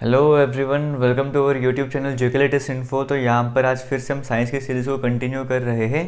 hello everyone welcome to our YouTube channel JK latest info तो यहाँ पर आज फिर से हम साइंस की सीरीज़ को कंटिन्यू कर रहे हैं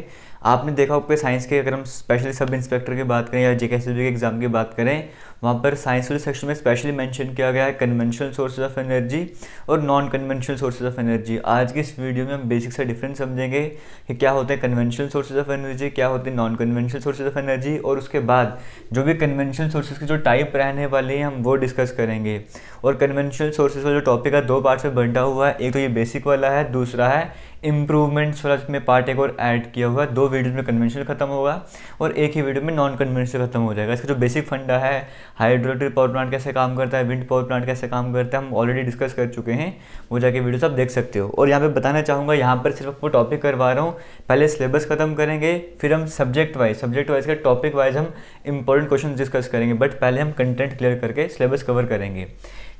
आपने देखा होगा साइंस के अगर हम स्पेशली सब इंस्पेक्टर की बात करें या जे के के एग्ज़ाम की बात करें वहाँ पर साइंस वाले सेक्शन में स्पेशली मेंशन किया गया है कन्वेंशनल सोर्सेज ऑफ एनर्जी और non conventional sources of energy आज की इस वीडियो में हम बेसिक से डिफरेंस समझेंगे कि क्या होते हैं कन्वेंशनल सोर्सेज ऑफ एनर्जी क्या होते हैं non conventional sources of energy और उसके बाद जो भी कन्वेंशनल सोर्सेज के जो टाइप रहने वाले हैं हम वो डिस्कस करेंगे और कन्वेंशनल सोर्सेज का जो टॉपिक है दो पार्ट से बंटा हुआ है एक तो ये बेसिक वाला है दूसरा है इम्प्रूवमेंट्स वाला में पार्ट एक और ऐड किया हुआ है दो वीडियोज़ में कन्वेंशनल खत्म होगा और एक ही वीडियो में नॉन कन्वेंशनल खत्म हो जाएगा इसका जो बेसिक फंडा है हाइड्रोलिक पावर प्लांट कैसे काम करता है विंड पावर प्लांट कैसे काम करता है हम ऑलरेडी डिस्कस कर चुके हैं वो जाके वीडियोस आप देख सकते हो और यहाँ पर बताना चाहूँगा यहाँ पर सिर्फ आपको टॉपिक करवा रहा हूँ पहले सिलेबस खत्म करेंगे फिर हम सब्जेक्ट वाइज सब्जेक्ट वाइज का टॉपिक वाइज हम इंपॉर्टेंट क्वेश्चन डिस्कस करेंगे बट पहले हम कंटेंट क्लियर करके सिलेबस कवर करेंगे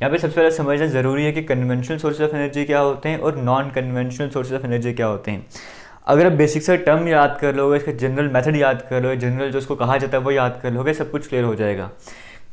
यहाँ पे सबसे पहले समझना ज़रूरी है कि कन्वेंशनल सोर्सेज ऑफ एनर्जी क्या होते हैं और non conventional sources of energy क्या होते हैं अगर आप बेसिक से टर्म याद कर लोगे इसका जनरल मेथड याद कर लोगे जनरल जो उसको कहा जाता है वो याद कर लोगे सब कुछ क्लियर हो जाएगा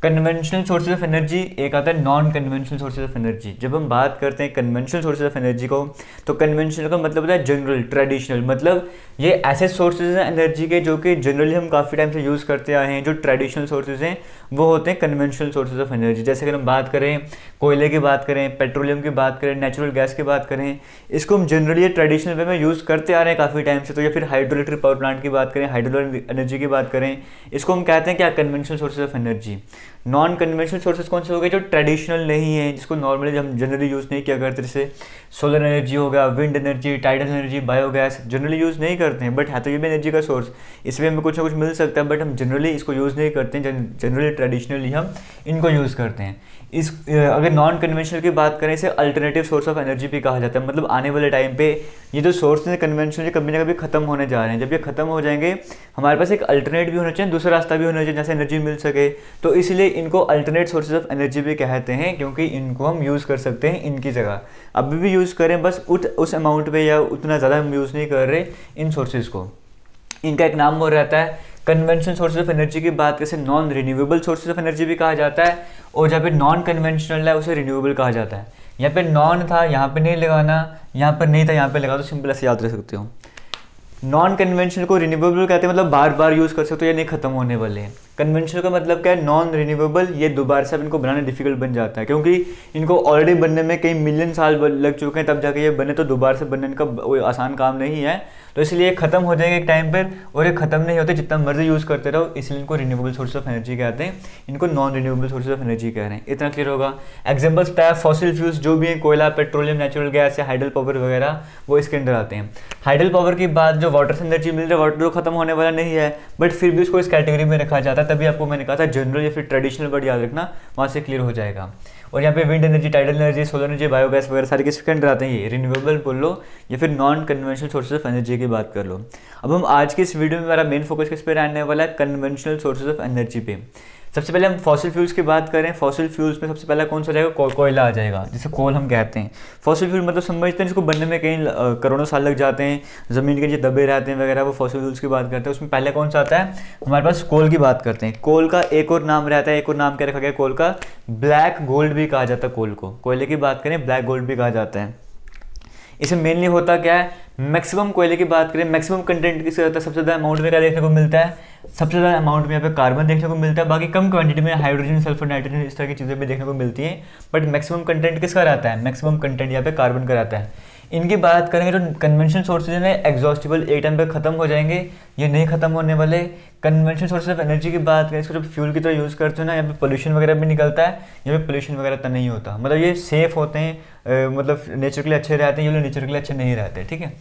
कन्वेंशनल सोर्सेज ऑफ एनर्जी एक आता है non conventional sources of energy जब हम बात करते हैं कन्वेंशनल सोर्सेज ऑफ एनर्जी को तो कन्वेंशनल का मतलब होता है जनरल ट्रेडिशनल मतलब ये ऐसे सोर्सेज हैं एनर्जी के जो कि जनरली हम काफ़ी टाइम से यूज़ करते आए हैं जो ट्रेडिशनल सोर्सेज हैं वो होते हैं कन्वेंशनल सोर्सेज ऑफ एनर्जी जैसे अगर हम बात करें कोयले की बात करें पेट्रोलियम की बात करें नेचुरल गैस की बात करें इसको हम जनरली ट्रेडिशनल वे में यूज़ करते आ रहे हैं काफ़ी टाइम से तो या फिर हाइड्रो इलेक्ट्रिक पावर प्लांट की बात करें हाइड्रो एनर्जी की बात करें इसको हम कहते हैं क्या conventional sources of energy non conventional sources कौन से हो गए जो ट्रेडिशनल नहीं है जिसको नॉर्मली हम जनरली यूज़ नहीं किया करते जैसे सोलर एनर्जी हो गया wind energy tidal energy biogas generally use नहीं करते हैं बट है तो ये भी एनर्जी का सोर्स इसमें हमें कुछ ना कुछ मिल सकता है बट हम जनरली इसको यूज़ नहीं करते हैं जनरली ट्रेडिशनली हम इनको यूज़ करते हैं इस अगर नॉन कन्वेंशनल की बात करें इसे अल्टरनेटिव सोर्स ऑफ एनर्जी भी कहा जाता है मतलब आने वाले टाइम पे ये जो सोर्स हैं कन्वेंशनल कभी ना कभी ख़त्म होने जा रहे हैं जब ये ख़त्म हो जाएंगे हमारे पास एक अल्टरनेट भी होना चाहिए दूसरा रास्ता भी होना चाहिए जैसे एनर्जी मिल सके तो इसलिए इनको अल्टरनेट सोर्सेज ऑफ एनर्जी भी कहते हैं क्योंकि इनको हम यूज़ कर सकते हैं इनकी जगह अभी भी यूज़ करें बस उत, उस अमाउंट पर या उतना ज़्यादा हम यूज़ नहीं कर रहे इन सोर्सेज को इनका एक नाम वो रहता है कन्वेंशनल सोर्सेज ऑफ एनर्जी की बात करें non renewable sources of energy भी कहा जाता है और जहाँ पे नॉन कन्वेंशनल है उसे रिन्यूएबल कहा जाता है यहाँ पे नॉन था यहाँ पे नहीं लगाना यहाँ पर नहीं था यहाँ पे लगा तो सिंपल ऐसे याद रख सकते हो नॉन कन्वेंशनल को रिन्यूएबल कहते हैं मतलब बार बार यूज़ कर सकते हो या नहीं खत्म होने वाले हैं कन्वेंशनल का मतलब क्या है नॉन रिन्यूएबल ये दोबारा से इनको बनाना डिफिकल्ट बन जाता है क्योंकि इनको ऑलरेडी बनने में कई मिलियन साल लग चुके हैं तब जाके ये बने तो दोबारा से बनने का आसान काम नहीं है तो इसलिए ये ख़त्म हो जाएंगे एक टाइम पर और ये ख़त्म नहीं होते जितना मर्जी यूज़ करते रहो इसलिए इनको रिन्यूएबल सोर्स ऑफ एनर्जी कहते हैं इनको non renewable source of energy कह रहे हैं इतना क्लियर होगा एग्जाम्पल्स बताया फॉसिल फ्यूल्स जो भी हैं कोयला पेट्रोलियम नेचुरल गैस या हाइड्रल पावर वगैरह वो इसके अंदर आते हैं हाइड्रल पावर की बात जो वाटर से एनर्जी मिल रही है वाटर तो खत्म होने वाला नहीं है बट फिर भी उसको इस कैटेगरी में रखा जाता है तभी आपको मैंने कहा था जनरल या फिर ट्रेडिशनल वर्ड याद रखना वहाँ से क्लियर हो जाएगा और यहाँ पे wind energy tidal energy solar energy biogas वगैरह सारे के अंडर आते हैं ये रिन्यूएबल बोल लो या फिर non conventional sources of energy की बात कर लो अब हम आज के इस वीडियो में मेरा मेन फोकस किस पे रहने वाला है कन्वेंशनल सोर्सेज ऑफ एनर्जी पे सबसे पहले हम फॉसिल फ्यूल्स की बात करें फॉसिल फ्यूल्स में सबसे पहला कौन सा जाएगा को, कोयला आ जाएगा जिसे कोल हम कहते हैं फॉसिल फ्यूल मतलब समझते हैं जिसको बनने में कहीं करोड़ों साल लग जाते हैं ज़मीन के नीचे दबे रहते हैं वगैरह वो फॉसिल फ्यूल्स की बात करते हैं उसमें पहले कौन सा आता है हमारे पास कोल की बात करते हैं कोल का एक और नाम रहता है एक और नाम क्या रखा गया कोल का ब्लैक गोल्ड भी कहा जाता है कोल को कोयले की बात करें ब्लैक गोल्ड भी कहा जाता है इसमें मेनली होता क्या है मैक्सिमम कोयले की बात करें मैक्सिमम कंटेंट किसका होता है सबसे ज़्यादा अमाउंट में क्या देखने को मिलता है सबसे ज़्यादा अमाउंट में यहाँ पे कार्बन देखने को मिलता है बाकी कम क्वांटिटी में हाइड्रोजन सल्फर नाइट्रोजन इस तरह की चीज़ें भी देखने को मिलती हैं बट मैक्सिमम कंटेंट किसका रहता है मैक्सिमम कंटेंट यहाँ पे कार्बन का रहता है इनकी बात करेंगे तो कन्वेंशन सोर्सेज हैं एग्जॉस्टिबल एक टाइम पर ख़त्म हो जाएंगे ये नहीं ख़त्म होने वाले कन्वेंशन सोर्सेज ऑफ एनर्जी की बात करें इसको जब फ्यूल की तरह यूज़ करते हो ना यहाँ पे पोल्यूशन वगैरह भी निकलता है यहाँ पे पोल्यूशन वगैरह तो नहीं होता मतलब ये सेफ़ होते हैं मतलब नेचर के लिए अच्छे रहते हैं ये लोग नेचर के लिए अच्छे नहीं रहते ठीक है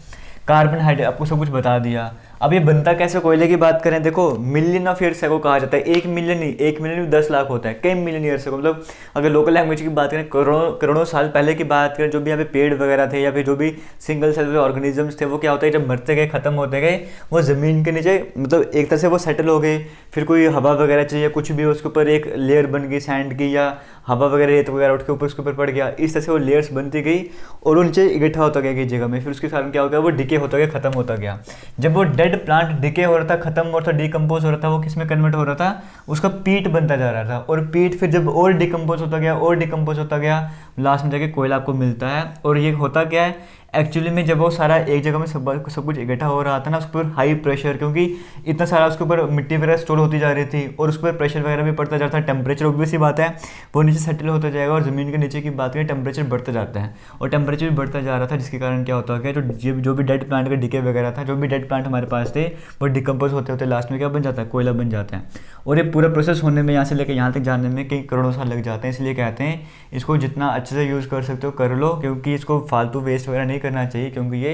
कार्बन हाइड्रेट आपको सब कुछ बता दिया अब ये बनता कैसे कोयले की बात करें देखो मिलियन ऑफ ईयर्स को कहा जाता है एक मिलियन ही एक मिलियन भी दस लाख होता है कई मिलियन ईयर्स को मतलब अगर लोकल लैंग्वेज की बात करें करोड़ों करोड़ों साल पहले की बात करें जो भी यहाँ पे पेड़ वगैरह थे या फिर जो भी सिंगल सेल ऑर्गेनिजम्स थे वो क्या होता है जब मरते गए ख़त्म होते गए वो ज़मीन के नीचे मतलब एक तरह से वो सेटल हो गए फिर कोई हवा वगैरह चाहिए कुछ भी उसके ऊपर एक लेयर बन गई सैंड की या हवा वगैरह रेत वगैरह उठ के ऊपर उसके ऊपर पड़ गया इस तरह से वो लेयर्स बनती गई और वो नीचे इकट्ठा होता गया किसी जगह में फिर उसके कारण क्या हो गया वो डिके होता गया ख़त्म होता गया जब वो डेड डेड प्लांट डिके हो रहा था खत्म हो रहा था डिकम्पोज हो रहा था वो किस में कन्वर्ट हो रहा था उसका पीट बनता जा रहा था और पीट फिर जब और डिकम्पोज होता गया और डिकम्पोज होता गया लास्ट में जाके कोयला आपको मिलता है और ये होता क्या है एक्चुअली में जब वो सारा एक जगह में सब सब कुछ इकट्ठा हो रहा था ना उस पर हाई प्रेशर क्योंकि इतना सारा उसके ऊपर मिट्टी वगैरह स्टोर होती जा रही थी और उस पर प्रेशर वगैरह भी पड़ता जाता है टेम्परेचर ऑब्वियस ही बात है वो नीचे सेटल होता जाएगा और ज़मीन के नीचे की बात करें टेम्परेचर बढ़ता जाता है और टेम्परेचर भी बढ़ता जा रहा था जिसके कारण क्या होता है जो जो भी डेड प्लांट का डिके वगैरह था जो भी डेड प्लांट हमारे पास थे वो डिकम्पोज होते होते लास्ट में क्या बन जाता है कोयला बन जाता है और ये पूरा प्रोसेस होने में यहाँ से लेकर यहाँ तक जाने में कई करोड़ों साल लग जाते हैं इसलिए कहते हैं इसको जितना अच्छे से यूज़ कर सकते हो कर लो क्योंकि इसको फालतू वेस्ट वगैरह नहीं करना चाहिए क्योंकि ये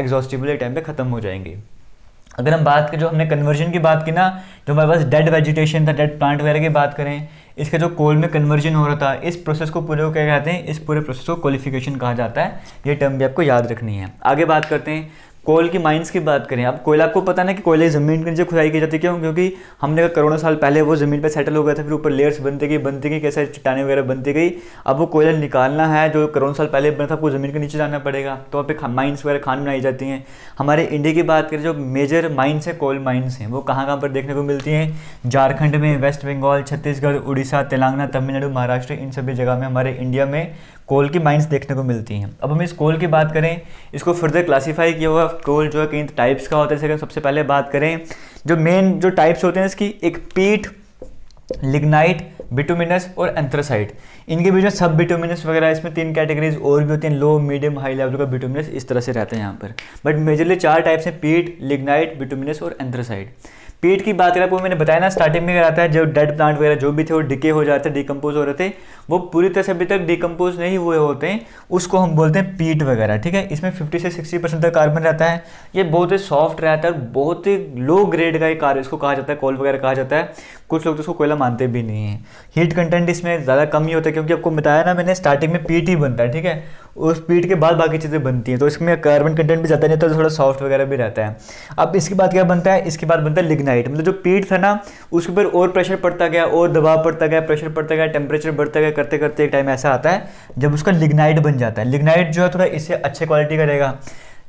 एग्जॉस्टिबल टाइम पे ख़त्म हो जाएंगे अगर हम बात करें जो हमने कन्वर्जन की बात की ना जो हमारे पास डेड वेजिटेशन था डेड प्लांट वगैरह की बात करें इसका जो कोल में कन्वर्जन हो रहा था इस प्रोसेस को पूरे को क्या कहते हैं इस पूरे प्रोसेस को क्वालिफिकेशन कहा जाता है ये टर्म भी आपको याद रखनी है आगे बात करते हैं कोयल की माइंस की बात करें अब कोयला आपको पता ना कि कोयले ज़मीन के नीचे खुदाई की जाती है क्यों क्योंकि हमने कहा करोड़ों साल पहले वो ज़मीन पर सेटल हो गया था फिर ऊपर लेयर्स बनती गई बनती गई कैसे चट्टाने वगैरह बनती गई अब वो कोयला निकालना है जो करोड़ों साल पहले बना था वो ज़मीन के नीचे जाना पड़ेगा तो वहाँ पर माइन्स वगैरह खान बनाई जाती हैं हमारे इंडिया की बात करें जो मेजर माइन्स हैं कोयल माइन्स हैं वो कहाँ कहाँ पर देखने को मिलती हैं झारखंड में वेस्ट बंगाल छत्तीसगढ़ उड़ीसा तेलंगाना तमिलनाडु महाराष्ट्र इन सभी जगह में हमारे इंडिया में कोल की माइंस देखने को मिलती हैं अब हम इस कोल की बात करें इसको फर्दर क्लासीफाई किया हुआ कोल जो है कई टाइप्स का होता है जैसे सबसे पहले बात करें जो मेन जो टाइप्स होते हैं इसकी एक पीठ लिग्नाइट बिटोमिनस और एंथ्रोसाइट इनके बीच में सब बिटोमिनस वगैरह इसमें तीन कैटेगरीज और भी होती हैं लो मीडियम हाई लेवल का बिटोमिनस इस तरह से रहते हैं यहाँ पर बट मेजरली चार टाइप्स हैं पीट लिग्नाइट बिटोमिनस और एंथ्रोसाइट पेट की बात करें वो मैंने बताया ना स्टार्टिंग में कराता है जो डेड प्लांट वगैरह जो भी थे वो डिके हो जाते डिकम्पोज हो रहे थे वो पूरी तरह से अभी तक डिकम्पोज नहीं हुए होते हैं उसको हम बोलते हैं पीट वगैरह ठीक है इसमें फिफ्टी से सिक्सटी परसेंट तक कार्बन रहता है ये बहुत ही सॉफ्ट रहता है और बहुत ही लो ग्रेड का ही कार्य इसको कहा जाता है कॉल वगैरह कहा जाता है कुछ लोग तो उसको कोयला मानते भी नहीं हैं हीट कंटेंट इसमें ज़्यादा कम ही होता है क्योंकि आपको बताया ना मैंने स्टार्टिंग में पीट ही बनता है ठीक है उस पीट के बाद बाकी चीज़ें बनती हैं तो इसमें कार्बन कंटेंट भी ज़्यादा नहीं होता तो थोड़ा सॉफ्ट वगैरह भी रहता है अब इसके बाद क्या बनता है इसके बाद बनता है लिग्नाइट मतलब जो पीट था ना उसके ऊपर और प्रेशर पड़ता गया और दबाव पड़ता गया प्रेशर पड़ता गया टेम्परेचर बढ़ता गया करते करते एक टाइम ऐसा आता है जब उसका लिग्नाइट बन जाता है लिग्नाइट जो है थोड़ा इससे अच्छे क्वालिटी का रहेगा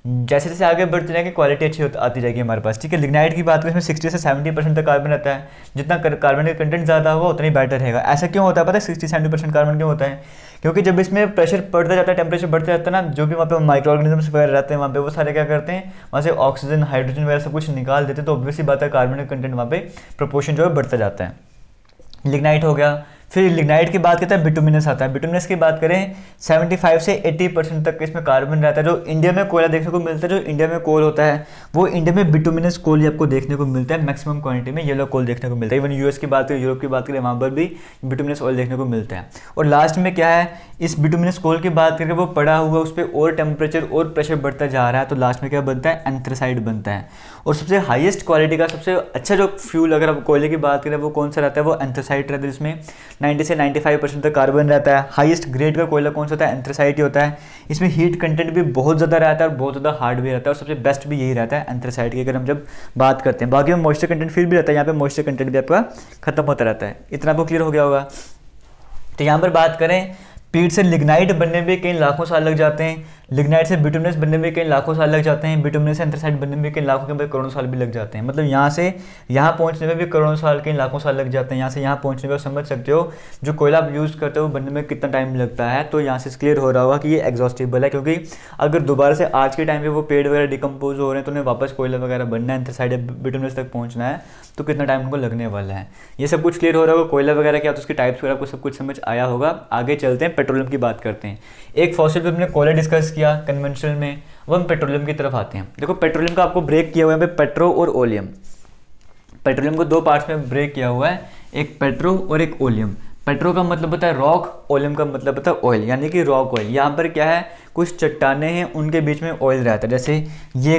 जैसे जैसे आगे बढ़ते जाएंगे क्वालिटी अच्छी आती जाएगी हमारे पास ठीक है लिग्नाइट की बात करें इसमें सिक्सटी से सेवेंटी परसेंट तक कार्बन रहता है जितना कार्बन का कंटेंट ज़्यादा होगा उतना ही बेटर रहेगा ऐसा क्यों होता है पता है सिक्सटी सेवेंटी परसेंट कार्बन क्यों होता है क्योंकि जब इसमें प्रेशर बढ़ता जाता है टेम्परेचर बढ़ता जाता है ना जो भी वहाँ पे माइक्रो ऑर्गेनिजम्स वगैरह रहते हैं वहाँ पे वो सारे क्या करते हैं वहाँ से ऑक्सीजन हाइड्रोजन वगैरह सब कुछ निकाल देते हैं तो ऑब्वियसली बात है कार्बन का कंटेंट वहाँ पे प्रपोर्शन जो है बढ़ता जाता है लिग्नाइट हो गया फिर लिग्नाइट की बात करते हैं बिटुमिनस आता है बिटुमिनस की बात करें 75 से 80 परसेंट तक इसमें कार्बन रहता है जो इंडिया में कोयला देखने को मिलता है जो इंडिया में कोल होता है वो इंडिया में बिटुमिनस कोल आपको देखने को मिलता है मैक्सिमम क्वांटिटी में येलो कोल देखने को मिलता है इवन यूएस की बात करें यूरोप की बात करें वहाँ पर भी बिटुमिनस ऑयल देखने को मिलता है और लास्ट में क्या है इस बिटुमिनस कोल की बात करके वो पड़ा हुआ उस पर और टेम्परेचर और प्रेशर बढ़ता जा रहा है तो लास्ट में क्या बनता है एंथ्रेसाइड बनता है और सबसे हाईएस्ट क्वालिटी का सबसे अच्छा जो फ्यूल अगर आप कोयले की बात करें वो कौन सा रहता है वो एंथ्रोसाइट रहता है जिसमें 90 से 95 परसेंट तक कार्बन रहता है हाईएस्ट ग्रेड का कोयला कौन सा होता है एंथ्रोसाइट ही होता है इसमें हीट कंटेंट भी बहुत ज़्यादा रहता है और बहुत ज़्यादा हार्ड भी रहता है और सबसे बेस्ट भी यही रहता है एंथ्रोसाइट की अगर हम जब बात करते हैं बाकी में मॉइस्चर कंटेंट फिर भी रहता है यहाँ पर मॉइस्चर कंटेंट भी आपका खत्म होता रहता है इतना आपको क्लियर हो गया होगा तो यहाँ पर बात करें पीठ से लिग्नाइट बनने में कई लाखों साल लग जाते हैं लिग्नाइट से बिटुमिनस बनने में कई लाखों साल लग जाते हैं बिटुमिनस से एंथ्रासाइट बनने में कई लाखों के करोड़ों साल भी लग जाते हैं मतलब यहाँ से यहाँ पहुँचने में भी करोड़ों साल कई लाखों साल लग जाते हैं यहाँ से यहाँ पहुँचने में समझ सकते हो जो कोयला आप यूज़ करते हो बनने में कितना टाइम लगता है तो यहाँ से क्लियर हो रहा होगा कि ये एग्जॉस्टेबल है क्योंकि अगर दोबारा से आज के टाइम पर वो पेड़ वगैरह डिकम्पोज हो रहे हैं तो उन्हें वापस कोयला वगैरह बनना है एंथ्रासाइट बिटुमिनस तक पहुँचना है तो कितना टाइम उनको लगने वाला है ये सब कुछ क्लियर हो रहा होगा कोयला वगैरह क्या तो उसके टाइप्स वगैरह को सब कुछ समझ आया होगा आगे चलते हैं पेट्रोलियम की बात करते हैं एक फॉसिल पर हमने कोयला डिस्कस किया कन्वेंशनल में अब हम पेट्रोलियम की तरफ आते हैं देखो पेट्रोलियम का आपको ब्रेक किया हुआ है पेट्रो और ओलियम पेट्रोलियम को दो पार्ट्स में ब्रेक किया हुआ है एक पेट्रो और एक ओलियम पेट्रो का मतलब होता है रॉक ओलियम का मतलब होता है ऑयल यानी कि रॉक ऑयल यहाँ पर क्या है कुछ चट्टाने हैं उनके बीच में ऑयल रहता है जैसे ये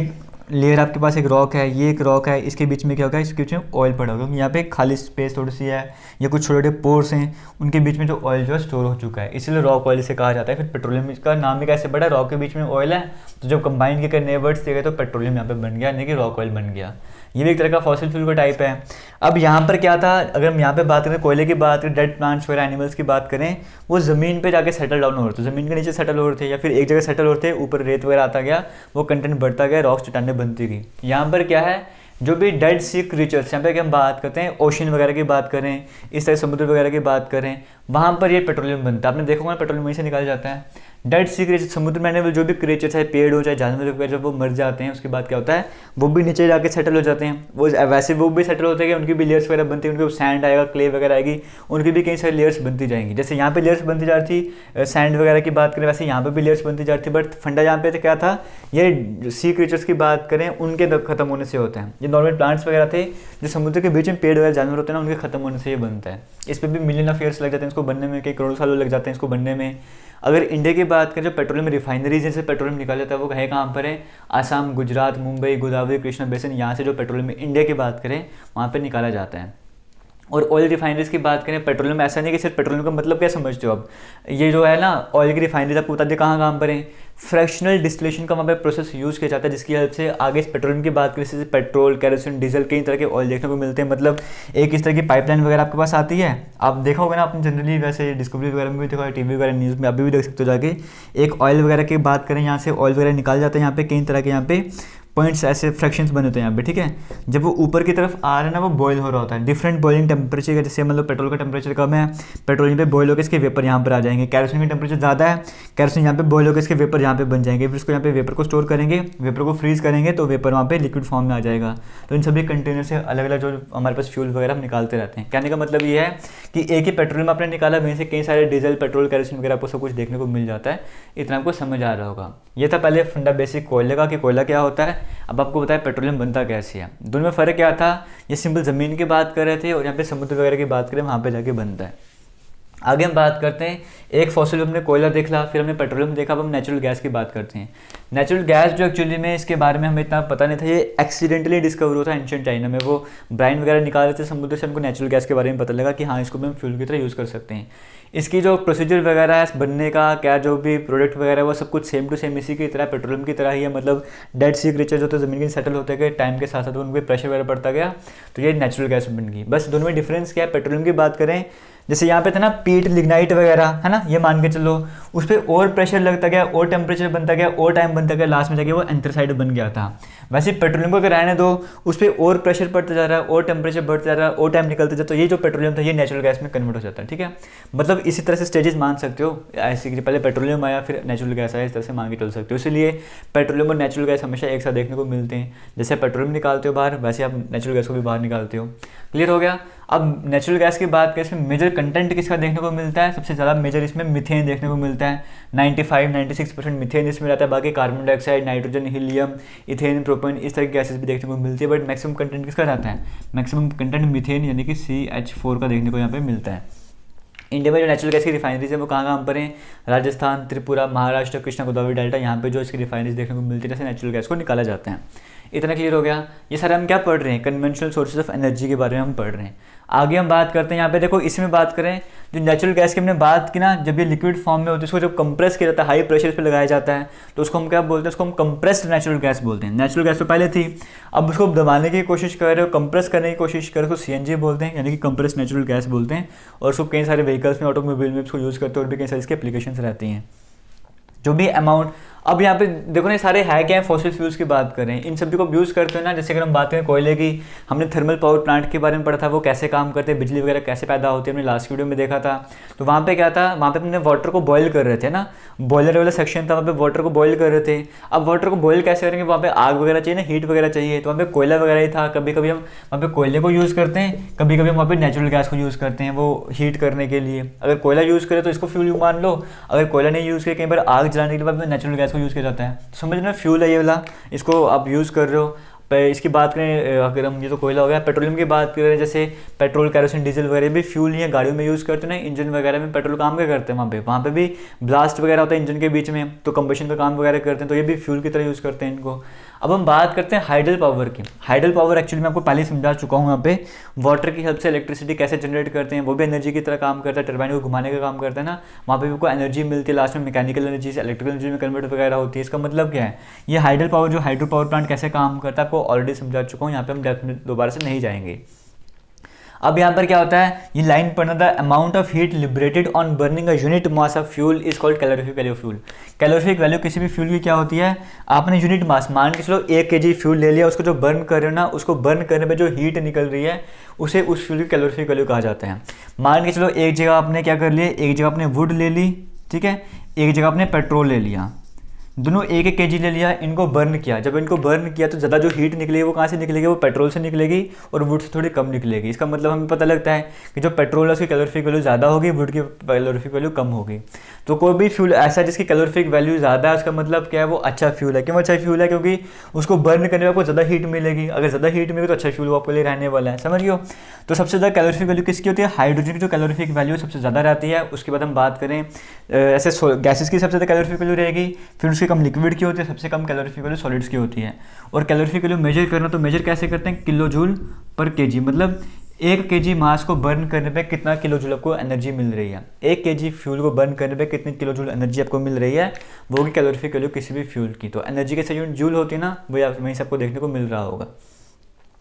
लेयर आपके पास एक रॉक है ये एक रॉक है इसके बीच में क्या होगा इसके बीच में ऑयल पड़ा होगा यहाँ पे खाली स्पेस थोड़ी सी है या कुछ छोटे छोटे पोर्स हैं उनके बीच में जो ऑयल जो है स्टोर हो चुका है इसलिए रॉक ऑयल से कहा जाता है फिर पेट्रोलियम का नाम भी कैसे बढ़ा है रॉक के बीच में ऑयल है तो जब कंबाइन के दे गए तो पेट्रोलियम यहाँ पर बन गया यानी कि रॉक ऑयल बन गया ये भी एक तरह का फॉसिल फ्यूल का टाइप है अब यहाँ पर क्या था अगर हम यहाँ पे बात करें कोयले की बात करें डेड प्लांट्स वगैरह एनिमल्स की बात करें वो ज़मीन पे जाके सेटल डाउन हो रहे थे ज़मीन के नीचे सेटल हो रहे थे या फिर एक जगह सेटल हो रहे थे ऊपर रेत वगैरह आता गया वो कंटेंट बढ़ता गया रॉक्स चट्टाने बनती गई यहाँ पर क्या है जो भी डेड सी क्रीचर्स यहाँ पे हम बात करते हैं ओशन वगैरह की बात करें इस तरह समुद्र वगैरह की बात करें वहाँ पर ये पेट्रोलियम बनता है आपने देखा होगा पेट्रोलियम वहीं से निकाला जाता है डेड सी क्रिएचर समुद्र में आने जो भी क्रिएचर चाहे पेड़ हो चाहे जानवर हो जब वो मर जाते हैं उसके बाद क्या होता है वो भी नीचे जाके सेटल हो जाते हैं वो वैसे वो भी सेटल होते हैं उनकी भी लेयर्स वगैरह बनती है उनके सैंड आएगा क्ले वगैरह आएगी उनकी भी कई सारी लेयर्स बनती जाएंगी जैसे यहाँ पे लेयर्स बनती जा रही थी सैंड वगैरह की बात करें वैसे यहाँ पर भी लेयर्स बनती जा रही थी बट फंडा यहाँ पे तो क्या था ये सी क्रिएचर्स की बात करें उनके खत्म होने से होते हैं ये नॉर्मल प्लांट्स वगैरह थे जो समुद्र के बीच में पेड़ वगैरह जानवर होते हैं ना उनके खत्म होने से ये बनता है इस पर भी मिलियन ऑफ ईयर्स लग जाते हैं इसको बनने में कई करोड़ों सालों लग जाते हैं इसको बनने में अगर इंडिया की बात करें जो पेट्रोलियम रिफाइनरीज जैसे पेट्रोलियम निकाल जाता है वो कहे कहाँ पर है आसाम गुजरात मुंबई गोदावरी कृष्णा बेसन यहाँ से जो पेट्रोलियम इंडिया की बात करें वहाँ पर निकाला जाता है और ऑयल रिफाइनरीज की बात करें पेट्रोलियम ऐसा नहीं कि सिर्फ पेट्रोलियम का मतलब क्या समझते हो आप ये जो है ना ऑयल की रिफाइनरीज आपको बता दें कहाँ काम करें फ्रैक्शनल डिस्टिलेशन का वहाँ पर प्रोसेस यूज़ किया जाता है जिसकी हेल्प से आगे इस पेट्रोलियम की बात करें जैसे पेट्रोल कैरोसिन डीजल कई तरह के ऑयल देखने को मिलते हैं मतलब एक इस तरह की पाइपलाइन वगैरह आपके पास आती है आप देखा होगा ना आपने जनरली वैसे डिस्कवरी वगैरह में भी देखा टी वी वगैरह न्यूज़ में अभी भी देख सकते हो जाके एक ऑयल वगैरह की बात करें यहाँ से ऑयल वगैरह निकाल जाता है यहाँ पे कई तरह के यहाँ पे पॉइंट्स ऐसे फ्रैक्शंस बने होते हैं यहाँ पे ठीक है जब वो ऊपर की तरफ आ रहा है ना वो बॉयल हो रहा होता है डिफरेंट बॉइलिंग टेम्परेचर का जैसे मतलब पेट्रोल का टेम्परेचर कम है पेट्रोल यहाँ पे बॉयल होकर इसके वेपर यहाँ पर आ जाएंगे कैरोसिन का टेम्परेचर ज़्यादा है कैरोसिन यहाँ पे बॉयल होकर इसके वेपर यहाँ पे बन जाएंगे फिर उसको यहाँ पे वेपर को स्टोर करेंगे वेपर को फ्रीज करेंगे तो वेपर वहाँ पे लिक्विड फॉर्म में आ जाएगा तो इन सभी कंटेनर से अलग अलग जो हमारे पास फ्यूल वगैरह हम निकालते रहते हैं कहने का मतलब ये है कि एक ही पेट्रोल में आपने निकाला वहीं से कई सारे डीजल पेट्रोल कैरोसिन वगैरह आपको सब कुछ देखने को मिल जाता है इतना आपको समझ आ रहा होगा ये था पहले फंडा बेसिक कोयले का कि कोयला क्या होता है अब आपको बताया पेट्रोलियम बनता कैसे है दोनों में फ़र्क क्या था ये सिंपल ज़मीन की बात कर रहे थे और यहाँ पे समुद्र वगैरह की बात करें वहाँ पे जाके बनता है आगे हम बात करते हैं एक फॉसिल हमने कोयला देख ला फिर हमने पेट्रोलियम देखा अब हम नेचुरल गैस की बात करते हैं नेचुरल गैस जो एक्चुअली में इसके बारे में हमें इतना पता नहीं था ये एक्सीडेंटली डिस्कवर हुआ था एंशेंट चाइना में वो ब्राइन वगैरह निकाल रहे थे समुद्र से हमको नेचुरल गैस के बारे में पता लगा कि हाँ इसको भी हम फ्यूल की तरह यूज़ कर सकते हैं इसकी जो प्रोसीजर वगैरह है बनने का क्या जो भी प्रोडक्ट वगैरह वो सब कुछ सेम टू सेम इसी की तरह पेट्रोलियम की तरह ही है मतलब डेड सी क्रिएचर जो तो ज़मीन के सेटल होते गए टाइम के साथ साथ उनको प्रेशर वगैरह पड़ता गया तो ये नेचुरल गैस बन गई बस दोनों में डिफरेंस क्या है पेट्रोलियम की बात करें जैसे यहाँ पे था ना पीट लिग्नाइट वगैरह है ना ये मान के चलो उस पर और प्रेशर लगता गया और टेम्परेचर बनता गया और टाइम बनता गया लास्ट में जाके वो एंथरसाइड बन गया था वैसे पेट्रोलियम को अगर रहने दो उस पर और प्रेशर पड़ता जा रहा है और टेम्परेचर बढ़ता जा रहा है और टाइम निकलता जाता तो ये जो पेट्रोलियम था ये नेचुरल गैस में कन्वर्ट हो जाता है ठीक है मतलब इसी तरह से स्टेजेस मान सकते हो ऐसे कि पहले पेट्रोलियम आया फिर नेचुरल गैस आया इस तरह से मान के चल सकते हो इसलिए पेट्रोलियम और नेचुरल गैस हमेशा एक साथ देखने को मिलते हैं जैसे पेट्रोलियम निकालते हो बाहर वैसे आप नेचुरल गैस को भी बाहर निकालते हो क्लियर हो गया अब नेचुरल गैस की बात करें इसमें मेजर कंटेंट किसका देखने को मिलता है सबसे ज़्यादा मेजर इसमें मिथेन देखने को मिलता है 95 96 परसेंट मिथेन इसमें रहता है बाकी carbon dioxide nitrogen helium ethane propane इस तरह की गैसेज भी देखने को मिलती है बट मैक्सिमम कंटेंट किसका रहता है मैक्सिमम कंटेंट मिथेन यानी कि सी का देखने को यहाँ पर मिलता है इंडिया में जो नेचुरल गैस की रिफाइनरीज है वो कहाँ कहाँ पर हैं राजस्थान त्रिपुरा महाराष्ट्र कृष्णा गोदावरी डेल्टा यहाँ पे जो इसकी रिफाइनरीज देखने को मिलती है जैसे नेचुरल गैस को निकाला जाता है इतना क्लियर हो गया ये सारे हम क्या पढ़ रहे हैं कन्वेंशनल सोर्सेज ऑफ एनर्जी के बारे में हम पढ़ रहे हैं आगे हम बात करते हैं यहाँ पे देखो इसमें बात करें जो नेचुरल गैस की हमने बात की ना जब ये लिक्विड फॉर्म में होती है उसको जब कंप्रेस किया जाता है हाई प्रेशर पर लगाया जाता है तो उसको हम क्या बोलते हैं उसको हम कंप्रेस्ड नेचुरल गैस बोलते हैं नेचुरल गैस तो पहले थी अब उसको दबाने की कोशिश कर रहे हो कंप्रेस करने की कोशिश कर रहे हो उसको सी बोलते हैं यानी कि कंप्रेस नेचुरल गैस बोलते हैं और उसको कई सारे व्हीकल्स में ऑटोमोबाइल में उसको यूज़ करते हैं और भी कई सारे इसके एप्लीकेशन रहती हैं जो भी अमाउंट अब यहाँ पे देखो ना सारे है क्या है फॉसिल फ्यूल्स की बात करें इन सभी को यूज़ करते हैं ना जैसे अगर हम बात करें कोयले की हमने थर्मल पावर प्लांट के बारे में पढ़ा था वो कैसे काम करते हैं बिजली वगैरह कैसे पैदा होती है हमने लास्ट वीडियो में देखा था तो वहाँ पे क्या था वहाँ पे हमने वाटर को बॉयल कर रहे थे ना बॉयलर वाला सेक्शन था वहाँ पर वाटर को बॉयल कर रहे थे अब वाटर को बॉयल कैसे करेंगे वहाँ पर आग वगैरह चाहिए ना हीट वगैरह चाहिए तो वहाँ पर कोयला वगैरह ही था कभी कभी हम वहाँ पर कोयले को यूज़ करते हैं कभी कभी हम वहाँ पर नेचुरल गैस को यूज़ करते हैं वो हीट करने के लिए अगर कोयला यूज़ करें तो इसको फ्यूल मान लो अगर कोयला नहीं यूज़ करें कहीं पर आग जलाने के लिए नेचुरल गैस को इसका यूज़ किया जाता है तो समझ रहे फ्यूल है ये वाला इसको आप यूज़ कर रहे हो इसकी बात करें अगर हम ये तो कोयला हो गया पेट्रोलियम की बात करें जैसे पेट्रोल कैरोसिन डीजल वगैरह भी फ्यूल है गाड़ियों में यूज़ करते हैं इंजन वगैरह में पेट्रोल काम क्या करते हैं वहाँ पे वहाँ पे भी ब्लास्ट वगैरह होता है इंजन के बीच में तो कंबेशन का काम वगैरह करते हैं तो ये भी फ्यूल की तरह यूज़ करते हैं इनको अब हम बात करते हैं हाइडल पावर की हाइडल पावर एक्चुअली मैं आपको पहले समझा चुका हूँ यहाँ पे वाटर की हेल्प से इलेक्ट्रिसिटी कैसे जनरेट करते हैं वो भी एनर्जी की तरह काम करता है टर्बाइन को घुमाने का काम करता है ना वहाँ पे आपको एनर्जी मिलती है लास्ट में मैकेनिकल एनर्जी से इलेक्ट्रिकल एनर्जी में कन्वर्ट वगैरह होती है इसका मतलब क्या है ये हाइडल पावर जो हाइड्रो पावर प्लांट कैसे काम करता है आपको ऑलरेडी समझा चुका हूँ यहाँ पर हम डेफिनेट दोबारा से नहीं जाएंगे अब यहाँ पर क्या होता है ये लाइन पढ़ना था amount of heat liberated on burning a unit mass of fuel is called calorific value fuel calorific value किसी भी फ्यूल की क्या होती है आपने यूनिट मास मान के चलो एक के फ्यूल ले लिया उसको जो बर्न कर रहे हो ना उसको बर्न करने पर जो हीट निकल रही है उसे उस फ्यूल की कैलोरीफिक वैल्यू कहा जाता है मान के चलो एक जगह आपने क्या कर लिया एक जगह आपने वुड ले ली ठीक है एक जगह आपने पेट्रोल ले लिया दोनों एक एक के जी ले लिया इनको बर्न किया जब इनको बर्न किया तो ज़्यादा जो हीट निकलेगी वो कहाँ से निकलेगी वो पेट्रोल से निकलेगी और वुड से थोड़ी कम निकलेगी इसका मतलब हमें पता लगता है कि जो पेट्रोल है उसकी कैलोरीफिक वैल्यू ज़्यादा होगी वुड की कैलोरीफिक वैल्यू कम होगी तो कोई भी फ्यूल ऐसा जिसकी कैलोरीफिक वैल्यू ज़्यादा है उसका मतलब क्या है वो अच्छा फ्यूल है क्यों अच्छा फ्यूल है क्योंकि उसको बर्न करने में आपको ज़्यादा हीट मिलेगी अगर ज़्यादा हीट मिलेगी तो अच्छा फ्यूल आपके लिए रहने वाला है समझ गए तो सबसे ज़्यादा कैलोरीफिक वैल्यू किसकी होती है हाइड्रोजन की जो कैलोरीफिक वैल्यू सबसे ज़्यादा रहती है उसके बाद हम बात करें ऐसे गैसेज की सबसे ज़्यादा कैलोरीफिक वैल्यू रहेगी फिर उसकी कम लिक्विड की होती है सबसे कम कैलोरीफिक वैल्यू सॉलिड्स की होती है और कैलोरीफिक वैल्यू मेजर करना तो मेजर कैसे करते हैं किलो जूल पर के जी मतलब एक के जी मास को बर्न करने पे कितना किलो जूल आपको एनर्जी मिल रही है एक के जी फ्यूल को बर्न करने पे कितनी किलो जूल एनर्जी आपको मिल रही है वो भी कैलोरीफिक वैल्यू किसी भी फ्यूल की तो एनर्जी कैसे यूनिट जूल होती है ना वही आप वहीं से आपको देखने को मिल रहा होगा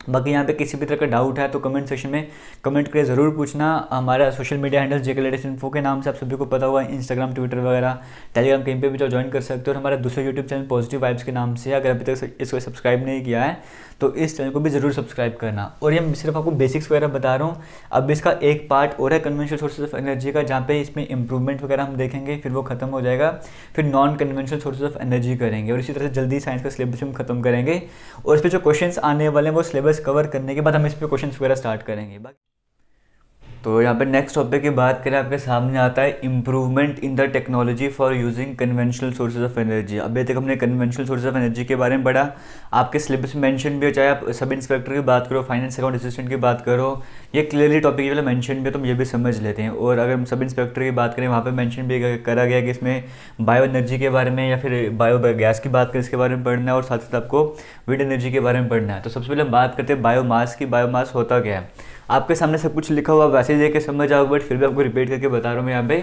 बाकी यहाँ पे किसी भी तरह का डाउट है तो कमेंट सेक्शन में कमेंट करके ज़रूर पूछना हमारा social media handle JK latest info के नाम से आप सभी को पता हुआ इंस्टाग्राम ट्विटर वगैरह टेलीग्राम कहीं पर भी जो ज्वाइन कर सकते हो और हमारा दूसरा यूट्यूब चैनल पॉजिटिव वाइब्स के नाम से अगर अभी तक इसको सब्सक्राइब नहीं किया है तो इस चैनल को भी ज़रूर सब्सक्राइब करना और ये सिर्फ आपको बेसिक्स वगैरह बता रहा हूँ अब इसका एक पार्ट और है कन्वेंशनल सोर्सेज ऑफ एनर्जी का जहाँ पे इसमें इंप्रूवमेंट वगैरह हम देखेंगे फिर वो खत्म हो जाएगा फिर non conventional sources of energy करेंगे और इसी तरह से जल्दी साइंस का सिलेबस हम खत्म करेंगे और इस पर जो क्वेश्चन आने वाले हैं वो सिलेबस कवर करने के बाद हम इस पर क्वेश्चन वगैरह स्टार्ट करेंगे तो यहाँ पे नेक्स्ट टॉपिक की बात करें आपके सामने आता है improvement in the technology for using conventional sources of energy अभी तक हमने कन्वेंशनल सोर्सेज ऑफ एनर्जी के बारे में पढ़ा आपके सिलेबस में मेंशन भी हो चाहे आप सब इंस्पेक्टर की बात करो फाइनेंस अकाउंट असिस्टेंट की बात करो ये क्लियरली टॉपिक के लिए मैंशन भी है तो हम ये भी समझ लेते हैं और अगर हम सब इंस्पेक्टर की बात करें वहाँ पर मैंशन भी करा गया कि इसमें बायो एनर्जी के बारे में या फिर बायो गैस की बात करें इसके बारे में पढ़ना है और साथ साथ आपको विंड एनर्जी के बारे में पढ़ना है तो सबसे पहले हम बात करते हैं बायोमास की बायोमास होता क्या है आपके सामने सब कुछ लिखा हुआ वैसे ही देख के समझ आओगे बट फिर भी आपको रिपीट करके बता रहा हूँ मैं यहाँ पे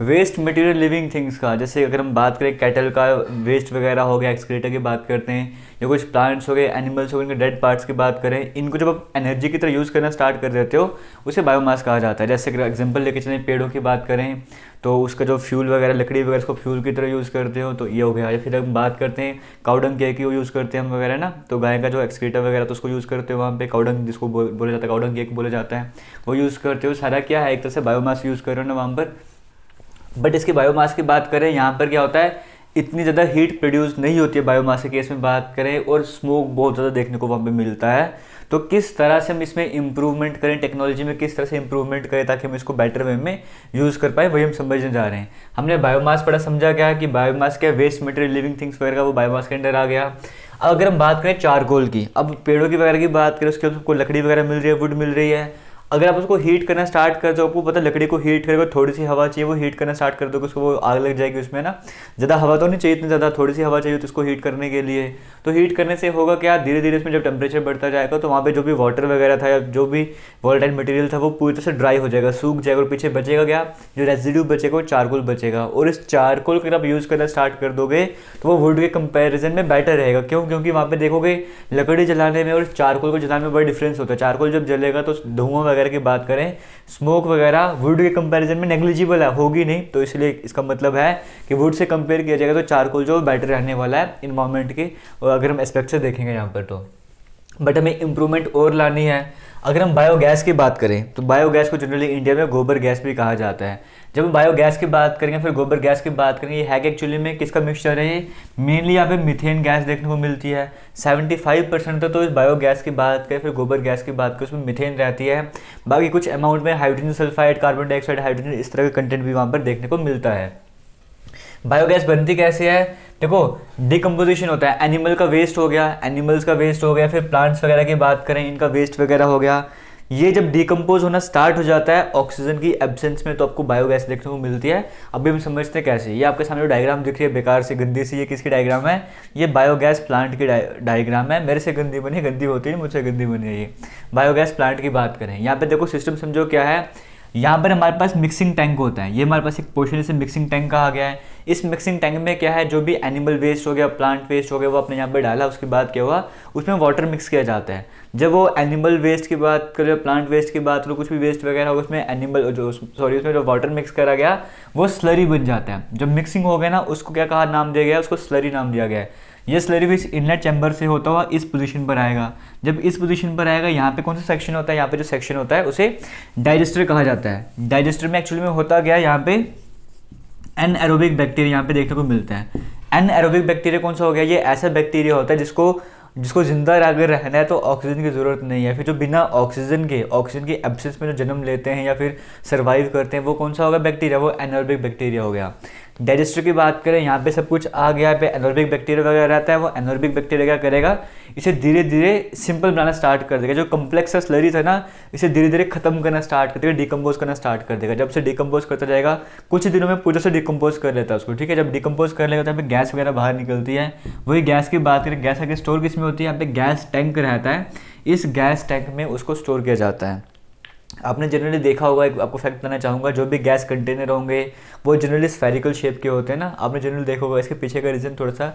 वेस्ट मटेरियल लिविंग थिंग्स का जैसे अगर हम बात करें कैटल का वेस्ट वगैरह हो गया एक्सक्रेटर की बात करते हैं या कुछ प्लांट्स हो गए एनिमल्स हो गए इनके डेड पार्ट्स की बात करें इनको जब आप एनर्जी की तरह यूज़ करना स्टार्ट कर देते हो उसे बायोमास कहा जाता है जैसे अगर एग्जाम्पल लेके चलें पेड़ों की बात करें तो उसका जो फ्यूल वगैरह लकड़ी वगैरह उसको फ्यूल की तरह यूज़ करते हो तो ये हो गया या फिर हम बात करते हैं काउडंग के की यूज़ करते हैं हम वगैरह ना तो गाय का जो एक्सक्रेटर वगैरह तो उसको यूज़ करते हो वहाँ पे काउडंग जिसको बोला जाता है काउडंग केक बोला जाता है वो यूज़ करते हो सारा क्या है एक तरह से बायोमास यूज़ कर रहे हो ना वहाँ पर बट इसके बायोमास की बात करें यहाँ पर क्या होता है इतनी ज़्यादा हीट प्रोड्यूस नहीं होती है बायोमास के केस में बात करें और स्मोक बहुत ज़्यादा देखने को वहाँ पे मिलता है तो किस तरह से हम इसमें इम्प्रूवमेंट करें टेक्नोलॉजी में किस तरह से इम्प्रूवमेंट करें ताकि हम इसको बेटर वे में यूज़ कर पाए वही हम समझने जा रहे हैं हमने बायोमास बड़ा समझा क्या कि बायोमास क्या वेस्ट मटेरियल लिविंग थिंग्स वगैरह वो बायोमास के अंडर आ गया अगर हम बात करें चारकोल की अब पेड़ों की वगैरह की बात करें उसके बाद आपको लकड़ी वगैरह मिल रही है वुड मिल रही है अगर आप उसको हीट करना स्टार्ट कर दो आपको पता लकड़ी को हीट करेगा थोड़ी सी हवा चाहिए वो हीट करना स्टार्ट कर दोगे उसको वो आग लग जाएगी उसमें ना ज़्यादा हवा तो नहीं चाहिए इतनी ज़्यादा थोड़ी सी हवा चाहिए तो उसको हीट करने के लिए तो हीट करने से होगा क्या धीरे धीरे उसमें जब टेम्परेचर बढ़ता जाएगा तो वहाँ पर जो भी वाटर वगैरह था या जो भी वॉलटाइन मटेरियल था वो पूरी तरह से ड्राई हो जाएगा सूख जाएगा और पीछे बचेगा क्या जो रेजिड्यू बचेगा वो चारकोल बचेगा और इस चारकोल अगर आप यूज़ करना स्टार्ट कर दोगे तो वो वुड के कंपेरिजन में बेटर रहेगा क्यों क्योंकि वहाँ पर देखोगे लकड़ी जलाने में और चारकोल को जलाने में बड़ा डिफरेंस होता है चारकोल जब जलेगा तो धुआं वगैरह वगैरह की बात करें स्मोक वगैरह वुड के कंपैरिजन में नेग्लिजिबल है होगी नहीं तो इसलिए इसका मतलब है कि वुड से कंपेयर किया जाएगा तो चारकोल जो बेटर रहने वाला है इन्वायरमेंट के और अगर हम एस्पेक्ट से देखेंगे यहाँ पर तो बट हमें इम्प्रूवमेंट और लानी है अगर हम बायोगैस की बात करें तो बायोगैस को जनरली इंडिया में गोबर गैस भी कहा जाता है जब हम बायोगैस की बात करेंगे फिर गोबर गैस की बात करेंगे ये हैग एक्चुअली में किसका मिक्सचर है ये मेनली यहाँ पे मीथेन गैस देखने को मिलती है 75 परसेंट तो, तो इस बायोगैस की बात करें फिर गोबर गैस की बात करें उसमें मिथेन रहती है बाकी कुछ अमाउंट में hydrogen sulphide carbon dioxide hydrogen इस तरह का कंटेंट भी वहाँ पर देखने को मिलता है बायोगैस बनती कैसे है देखो डिकम्पोजिशन होता है एनिमल का वेस्ट हो गया एनिमल्स का वेस्ट हो गया फिर प्लांट्स वगैरह की बात करें इनका वेस्ट वगैरह हो गया ये जब डिकम्पोज होना स्टार्ट हो जाता है ऑक्सीजन की एब्सेंस में तो आपको बायोगैस देखने को मिलती है अभी हम समझते हैं कैसे ये आपके सामने डायग्राम दिख रही है बेकार से गंदी सी ये किसकी डायग्राम है ये बायोगैस प्लांट की डायग्राम है मेरे से गंदी बनी गंदी होती है मुझसे गंदी बनी है ये बायोगैस प्लांट की बात करें यहाँ पे देखो सिस्टम समझो क्या है यहाँ पर हमारे पास मिक्सिंग टैंक होता है ये हमारे पास एक पोर्शन से मिक्सिंग टैंक कहा गया है इस मिक्सिंग टैंक में क्या है जो भी एनिमल वेस्ट हो गया प्लांट वेस्ट हो गया वो अपने यहाँ पर डाला उसके बाद क्या हुआ उसमें वाटर मिक्स किया जाता है जब वो एनिमल वेस्ट की बात करो प्लांट वेस्ट की बात करो कुछ भी वेस्ट वगैरह हो उसमें एनिमल जो सॉरी उसमें जो वाटर मिक्स करा गया वो स्लरी बन जाता है जब मिक्सिंग हो गया ना उसको क्या कहा नाम दिया गया उसको स्लरी नाम दिया गया है ये स्लरी फिश इनलेट चैम्बर से होता हुआ इस पोजीशन पर आएगा जब इस पोजीशन पर आएगा यहाँ पे कौन सा सेक्शन होता है यहाँ पे जो सेक्शन होता है उसे डाइजेस्टर कहा जाता है डाइजेस्टर में एक्चुअली में होता गया यहाँ पे एन एरोबिक बैक्टीरिया यहाँ पे देखने को मिलता है एन एरोबिक बैक्टीरिया कौन सा हो गया ये ऐसा बैक्टीरिया होता है जिसको जिसको ज़िंदा अगर रहना है तो ऑक्सीजन की ज़रूरत नहीं है फिर जो बिना ऑक्सीजन के ऑक्सीजन के एब्सेंस में जो जन्म लेते हैं या फिर सर्वाइव करते हैं वो कौन सा होगा बैक्टीरिया वो एनर्बिक बैक्टीरिया हो गया डाइजेस्टर की बात करें यहाँ पे सब कुछ आ गया पे एनोरबिक बैक्टीरिया वगैरह रहता है वो एनोरबिक बैक्टीरिया क्या करेगा इसे धीरे धीरे सिंपल बनाना स्टार्ट कर देगा जो कम्प्लेक्स स्लरी है ना इसे धीरे धीरे खत्म करना स्टार्ट कर देगा डिकम्पोज करना स्टार्ट कर देगा जब से डिकम्पोज करता जाएगा कुछ दिनों में पूरे से डिकम्पोज कर लेता है उसको ठीक है जब डिकम्पोज कर लेगा तो यहाँ पे गैस वगैरह बाहर निकलती है वही गैस की बात करें गैस आगे स्टोर किस में होती है यहाँ पे गैस टैंक रहता है इस गैस टैंक में उसको स्टोर किया जाता है आपने जनरली देखा होगा एक आपको फैक्ट बताना चाहूँगा जो भी गैस कंटेनर होंगे वो जनरली स्फेरिकल शेप के होते हैं ना आपने जनरली देखा होगा इसके पीछे का रीज़न थोड़ा सा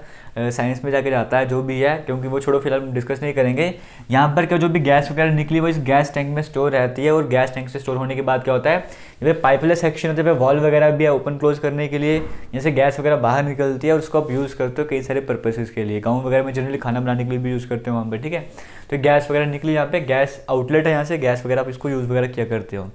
साइंस में जाके जाता है जो भी है क्योंकि वो छोड़ो फिलहाल डिस्कस नहीं करेंगे यहाँ पर क्या जो भी गैस वगैरह निकली वो इस गैस टैंक में स्टोर रहती है और गैस टैंक से स्टोर होने के बाद क्या होता है जब पाइपलेस सेक्शन होते हैं वॉल वगैरह भी है ओपन क्लोज करने के लिए जैसे गैस वगैरह बाहर निकलती है और उसको आप यूज़ करते हो कई सारे पर्पसेज़ के लिए गाँव वगैरह में जनरली खाना बनाने के लिए भी यूज़ करते हो वहाँ पर ठीक है तो गैस वगैरह निकली यहाँ पे गैस आउटलेट है यहाँ से गैस वगैरह आप इसको यूज़ वगैरह किया करते हो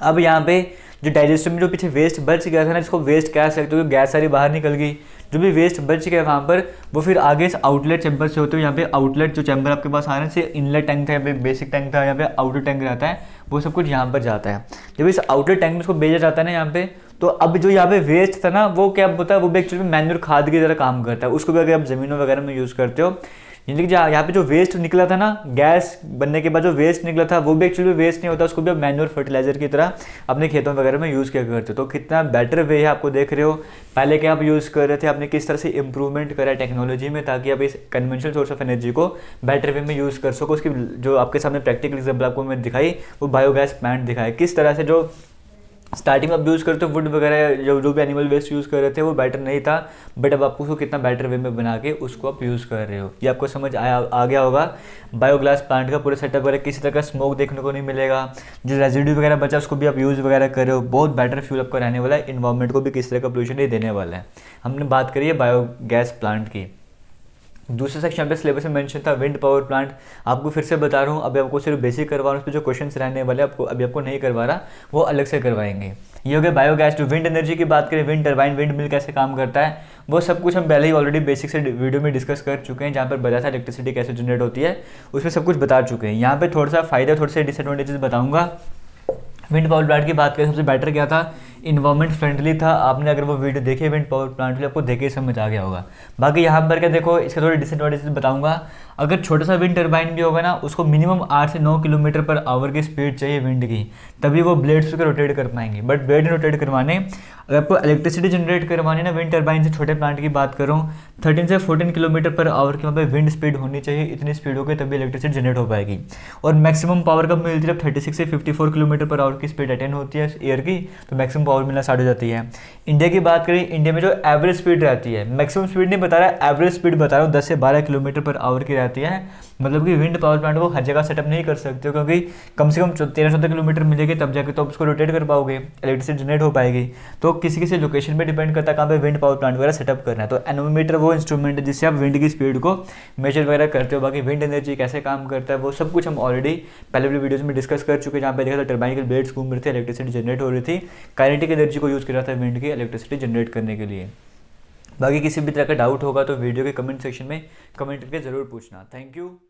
अब यहाँ पे जो डाइजेस्टिव में जो पीछे वेस्ट बच गया था ना इसको वेस्ट कह सकते हो गैस सारी बाहर निकल गई जो भी वेस्ट बच गया वहाँ पर वो फिर आगे इस आउटलेट चैम्बर से होते हो यहाँ पे आउटलेट जो चैम्बर आपके पास आ रहे हैं से इनलेट टैंक था यहाँ पे बेसिक टैंक था यहाँ पे आउटर टैंक रहता है वो सब कुछ यहाँ पर जाता है जब इस आउटलेट टैंक में इसको भेजा जाता है ना यहाँ पे तो अब जो यहाँ पे वेस्ट था ना वो क्या होता है वो भी एक्चुअली मैन्यूर खाद की तरह काम करता है उसको भी अगर आप ज़मीनों वगैरह में यूज़ करते हो यानी कि यहाँ पे जो वेस्ट निकला था ना गैस बनने के बाद जो वेस्ट निकला था वो भी एक्चुअली वेस्ट नहीं होता उसको भी आप मैनुअल फर्टिलाइजर की तरह अपने खेतों वगैरह में यूज़ किया करते हो तो कितना बेटर वे है आपको देख रहे हो पहले क्या आप यूज़ कर रहे थे आपने किस तरह से इंप्रूवमेंट करा है टेक्नोलॉजी में ताकि आप इस कन्वेंशनल सोर्स ऑफ एनर्जी को बेटर वे में यूज़ कर सको उसकी जो आपके सामने प्रैक्टिकल एग्जाम्पल आपको मैंने दिखाई वो बायोगैस प्लांट दिखाई किस तरह से जो स्टार्टिंग में आप यूज़ करते हो वुड वगैरह जो जो भी एनिमल वेस्ट यूज़ कर रहे थे वो बेटर नहीं था बट अब आप उसको कितना बेटर वे में बना के उसको आप यूज़ कर रहे हो ये आपको समझ आया आ गया होगा बायोग्लास प्लांट का पूरा सेटअप वगैरह किसी तरह का स्मोक देखने को नहीं मिलेगा जो रेजिड्यू वगैरह बचा उसको भी आप यूज़ वगैरह कर रहे हो बहुत बेटर फ्यूल आपका रहने वाला है इन्वायरमेंट को भी किसी तरह का पोल्यूशन नहीं देने वाला है हमने बात करी है बायोगैस प्लांट की दूसरे सेक्शन पे सिलेबस में मेंशन था विंड पावर प्लांट आपको फिर से बता रहा हूँ अभी आपको सिर्फ बेसिक करवा रहा हूँ उस पर जो क्वेश्चन रहने वाले आपको अभी आपको नहीं करवा रहा वो अलग से करवाएंगे ये हो गया बायोगैस टू विंड एनर्जी की बात करें विंड टर्बाइन विंड मिल कैसे काम करता है वो सब कुछ हम पहले ही ऑलरेडी बेसिक से वीडियो में डिस्कस कर चुके हैं जहाँ पर बताया था इलेक्ट्रिसिटी कैसे जनरेट होती है उसमें सब कुछ बता चुके हैं यहाँ पर थोड़ा सा फायदा थोड़े से डिसएडवांटेजेस बताऊँगा विंड पावर प्लांट की बात करें सबसे बेटर क्या था इन्वायरमेंट फ्रेंडली था आपने अगर वो वीडियो देखे इवेंट पावर प्लांट भी आपको देखे समझ आ गया होगा बाकी यहाँ पर क्या देखो इसका थोड़ी डिसएडवांटेज बताऊँगा अगर छोटा सा विंड टर्बाइन भी होगा ना उसको मिनिमम आठ से नौ किलोमीटर पर आवर की स्पीड चाहिए विंड की तभी वो ब्लेड्स को रोटेट कर पाएंगे बट ब्लेड रोटेट करवाने अगर आपको इलेक्ट्रिसिटी जनरेट करवानी ना विंड टर्बाइन से छोटे प्लांट की बात करूँ थर्टीन से फोर्टीन किलोमीटर पर आवर की वहाँ पर विंड स्पीड होनी चाहिए इतनी स्पीड होगी तभी इलेक्ट्रिसिटी जनरेट हो पाएगी और मैक्सिमम पावर कब मिलती है जब थर्टी सिक्स से fifty four kilometre per hour की स्पीड अटेंड होती है एयर की तो मैक्सिमम पावर मिलना स्टार्ट हो जाती है इंडिया की बात करें इंडिया में जो एवरेज स्पीड रहती है मैक्सिमम स्पीड नहीं बता रहा एवरेज स्पीड बता रहा हूँ दस से बारह किलोमीटर पर आवर की रहती है मतलब कि विंड पावर प्लांट को हर जगह सेटअप नहीं कर सकते हो क्योंकि कम से कम तेरह चौदह किलोमीटर मिलेगी तब जाके तो आप उसको रोटेट कर पाओगे इलेक्ट्रिसिटी जनरेट हो पाएगी तो किसी किसी लोकेशन पर डिपेंड करता है कहाँ पर विंड पावर प्लांट वगैरह सेटअप करना है तो एनोमीटर वो इंस्ट्रूमेंट है जिससे आप विंड की स्पीड को मेजर वगैरह करते हो बाकी विंड एनर्जी कैसे काम करता है वो सब कुछ हम ऑलरेडी पहले पहले वीडियोज़ में डिस्कस कर चुके हैं जहाँ पर देखा था टर्बाइन के ब्लेड्स घूम रहे थे इलेक्ट्रिसिटी जनरेट हो रही थी काइनेटिक एनर्जी को यूज़ कर रहा था विंड की इलेक्ट्रिसिटी जनरेट करने के लिए बाकी किसी भी तरह का डाउट होगा तो वीडियो के कमेंट सेक्शन में कमेंट करके ज़रूर पूछना थैंक यू